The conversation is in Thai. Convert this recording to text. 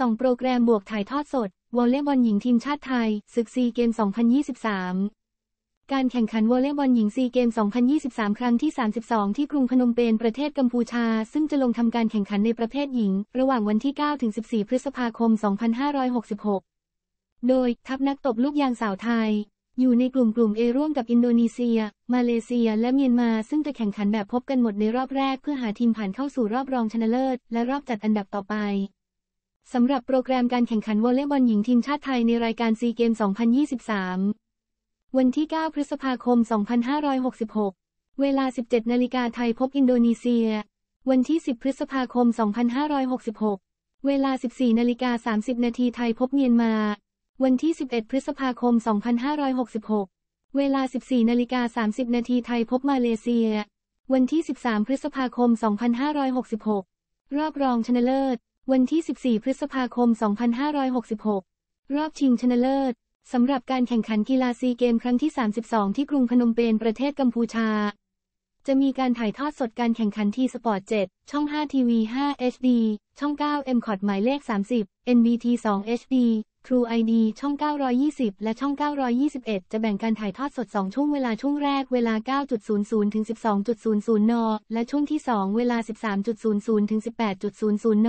สงโปรแกรมบวกถ่ายทอดสด วอลเลย์บอลหญิงทีมชาติไทยศึกซีเกม 2023 การแข่งขันวอลเลย์บอลหญิงซีเกม 2023 ครั้งที่ 32 ที่กรุงพนมเปญประเทศกัมพูชา ซึ่งจะลงทำการแข่งขันในประเภทหญิง ระหว่างวันที่9ถึง14 พฤษภาคม 2566 โดยทัพนักตบลูกยางสาวไทย อยู่ในกลุ่มกลุ่มเอร่วมกับอินโดนีเซีย มาเลเซีย และเมียนมาซึ่งจะแข่งขันแบบพบกันหมดในรอบแรก เพื่อหาทีมผ่านเข้าสู่รอบรองชนะเลิศ และรอบจัดอันดับต่อไปสำหรับโปรแกรมการแข่งขันวอลเลย์บอลหญิงทีมชาติไทยในรายการซีเกม 2023 วันที่ 9 พฤษภาคม 2566 เวลา 17 นาฬิกาไทยพบอินโดนีเซีย วันที่ 10 พฤษภาคม 2566 เวลา 14 นาฬิกา 30 นาทีไทยพบเมียนมา วันที่ 11 พฤษภาคม 2566 เวลา 14 นาฬิกา 30 นาทีไทยพบมาเลเซีย วันที่ 13 พฤษภาคม 2566 รอบรองชนะเลิศวันที่ 14 พฤษภาคม 2566 รอบชิงชนะเลิศสำหรับการแข่งขันกีฬาซีเกม ครั้งที่ 32 ที่กรุงพนมเปญประเทศกัมพูชา จะมีการถ่ายทอดสดการแข่งขันทีสปอร์ต 7 ช่อง5ทีวี5 HD ช่อง9 M คอร์ดหมายเลข 30 NBT 2 HD True ID ช่อง 920 และช่อง 921 จะแบ่งการถ่ายทอดสด 2 ช่วงเวลาช่วงแรกเวลา9.00ถึง12.00นและช่วงที่ 2 เวลา13.00ถึง18.00น